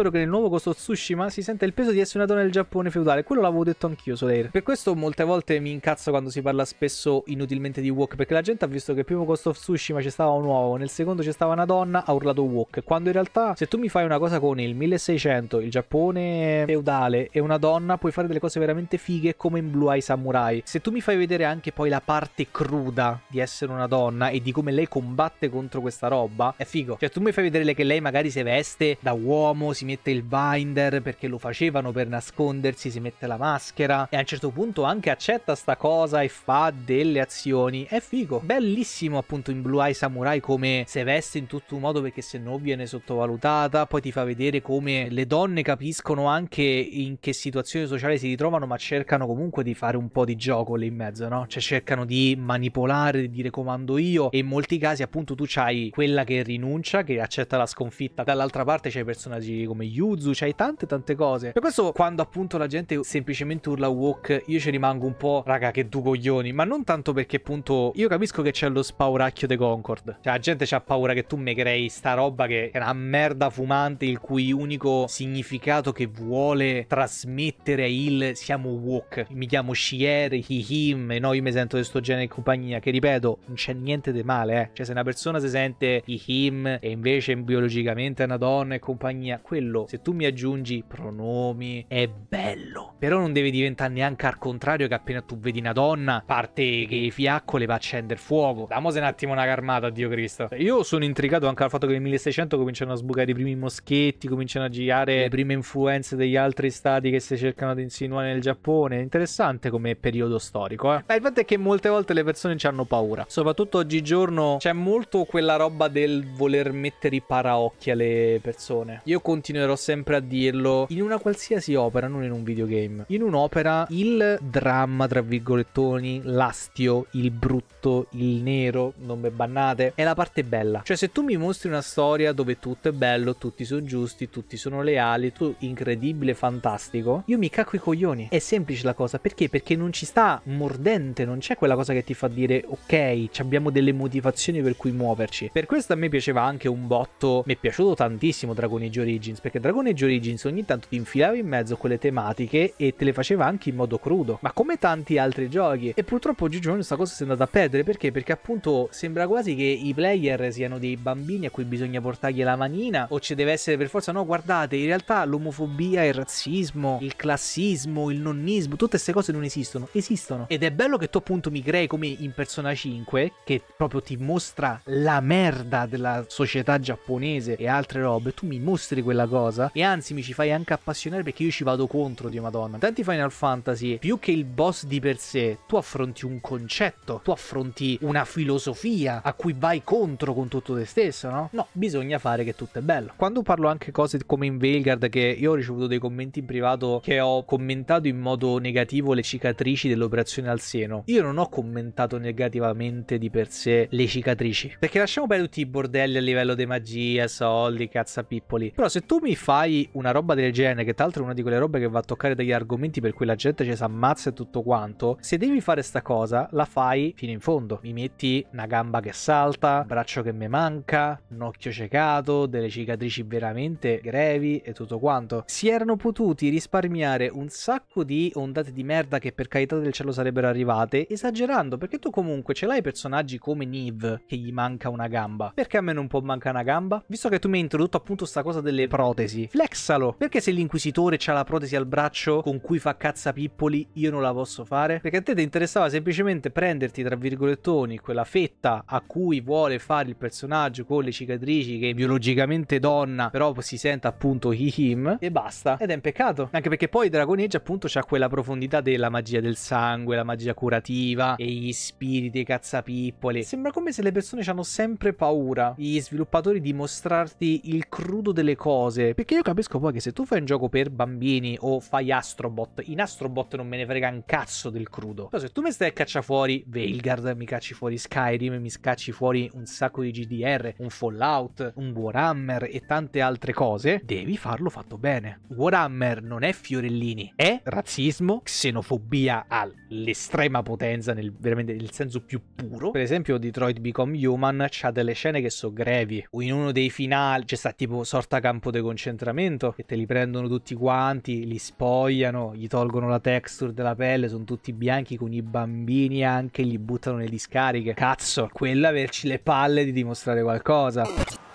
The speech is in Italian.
spero che nel nuovo Ghost of Tsushima si senta il peso di essere una donna del Giappone feudale. Quello l'avevo detto anch'io, Soleil. Per questo molte volte mi incazzo quando si parla spesso inutilmente di Wok, perché la gente ha visto che il primo Ghost of Tsushima c'è stava un uomo, nel secondo c'è stava una donna, ha urlato Wok. Quando in realtà, se tu mi fai una cosa con il 1600, il Giappone feudale e una donna, puoi fare delle cose veramente fighe come in Blue Eye Samurai. Se tu mi fai vedere anche poi la parte cruda di essere una donna e di come lei combatte contro questa roba, è figo. Cioè, tu mi fai vedere che lei magari si veste da uomo, si mette il binder perché lo facevano per nascondersi, si mette la maschera e a un certo punto anche accetta sta cosa e fa delle azioni. È figo, bellissimo appunto in Blue Eye Samurai come se veste in tutto un modo perché se no viene sottovalutata, poi ti fa vedere come le donne capiscono anche in che situazione sociale si ritrovano ma cercano comunque di fare un po' di gioco lì in mezzo, no? Cioè cercano di manipolare, di dire comando io e in molti casi appunto tu c'hai quella che rinuncia, che accetta la sconfitta, dall'altra parte c'hai personaggi come come Yuzu, c'hai tante tante cose. Per questo quando appunto la gente semplicemente urla wok, io ci rimango un po', raga, che du coglioni, ma non tanto perché appunto io capisco che c'è lo spauracchio di Concord. Cioè la gente c'ha paura che tu mi crei sta roba che è una merda fumante il cui unico significato che vuole trasmettere è il siamo wok. Mi chiamo Shier, he, him, e no, io mi sento di sto genere in compagnia, che ripeto, non c'è niente di male, eh. Cioè se una persona si sente he, him e invece biologicamente è una donna e compagnia, quello quello, se tu mi aggiungi pronomi, è bello. Però non deve diventare neanche al contrario che appena tu vedi una donna, parte che i fiacco le va a accendere fuoco. Damose un attimo una carmata, Dio Cristo. Io sono intrigato anche al fatto che nel 1600 cominciano a sbucare i primi moschetti, cominciano a girare le prime influenze degli altri stati che si cercano di insinuare nel Giappone. interessante come periodo storico, eh. Ma il fatto è che molte volte le persone ci hanno paura. Soprattutto oggigiorno c'è molto quella roba del voler mettere i paraocchi alle persone. Io continuo continuerò sempre a dirlo, in una qualsiasi opera, non in un videogame, in un'opera il dramma, tra virgolettoni, l'astio, il brutto, il nero, non me bannate, è la parte bella. Cioè se tu mi mostri una storia dove tutto è bello, tutti sono giusti, tutti sono leali, tu incredibile, fantastico, io mi cacco i coglioni. È semplice la cosa, perché? Perché non ci sta mordente, non c'è quella cosa che ti fa dire ok, abbiamo delle motivazioni per cui muoverci. Per questo a me piaceva anche un botto, mi è piaciuto tantissimo Dragon Age Origins, Origins, perché Dragon Age Origins ogni tanto ti infilava in mezzo quelle tematiche e te le faceva anche in modo crudo, ma come tanti altri giochi. E purtroppo oggigiorno questa cosa si è andata a perdere, perché? Perché appunto sembra quasi che i player siano dei bambini a cui bisogna portargli la manina, o ci deve essere per forza, no guardate, in realtà l'omofobia, il razzismo, il classismo, il nonnismo, tutte queste cose non esistono, esistono. Ed è bello che tu appunto mi crei come in Persona 5, che proprio ti mostra la merda della società giapponese e altre robe, tu mi mostri quella cosa e anzi mi ci fai anche appassionare perché io ci vado contro, Dio Madonna. Tanti Final Fantasy, più che il boss di per sé, tu affronti un concetto, tu affronti una filosofia a cui vai contro con tutto te stesso, no? No, bisogna fare che tutto è bello. Quando parlo anche cose come in Veilguard, che io ho ricevuto dei commenti in privato che ho commentato in modo negativo le cicatrici dell'operazione al seno, io non ho commentato negativamente di per sé le cicatrici. Perché lasciamo perdere tutti i bordelli a livello di magia, soldi, cazzapippoli. Però se tu mi fai una roba del genere, che tra l'altro è una di quelle robe che va a toccare degli argomenti per cui la gente ci si ammazza e tutto quanto, se devi fare sta cosa, la fai fino in fondo. Mi metti una gamba che salta, un braccio che mi manca, un occhio cecato, delle cicatrici veramente grevi e tutto quanto. Si erano potuti risparmiare un sacco di ondate di merda che per carità del cielo sarebbero arrivate, esagerando, perché tu comunque ce l'hai personaggi come Niv che gli manca una gamba. Perché a me non può mancare una gamba? Visto che tu mi hai introdotto appunto sta cosa delle prove protesi. Flexalo! Perché se l'inquisitore ha la protesi al braccio con cui fa cazzapippoli io non la posso fare? Perché a te ti interessava semplicemente prenderti, tra virgolettoni, quella fetta a cui vuole fare il personaggio con le cicatrici che è biologicamente donna, però si sente appunto he him e basta. Ed è un peccato. Anche perché poi Dragoneggia appunto c'ha quella profondità della magia del sangue, la magia curativa e gli spiriti, i cazzapippoli. Sembra come se le persone hanno sempre paura, gli sviluppatori, di mostrarti il crudo delle cose cose. Perché io capisco poi che se tu fai un gioco per bambini o fai Astrobot, in Astrobot non me ne frega un cazzo del crudo. Però se tu mi stai a caccia fuori Veilgard, mi cacci fuori Skyrim, mi scacci fuori un sacco di GDR, un Fallout, un Warhammer e tante altre cose, devi farlo fatto bene. Warhammer non è Fiorellini, è razzismo, xenofobia all'estrema potenza, nel, veramente nel senso più puro. Per esempio Detroit Become Human c'ha delle scene che sono grevi, o in uno dei finali c'è stato tipo sorta campo de concentramento che te li prendono tutti quanti, li spogliano, gli tolgono la texture della pelle, sono tutti bianchi con i bambini anche, li buttano nelle discariche. Cazzo, quella averci le palle di dimostrare qualcosa.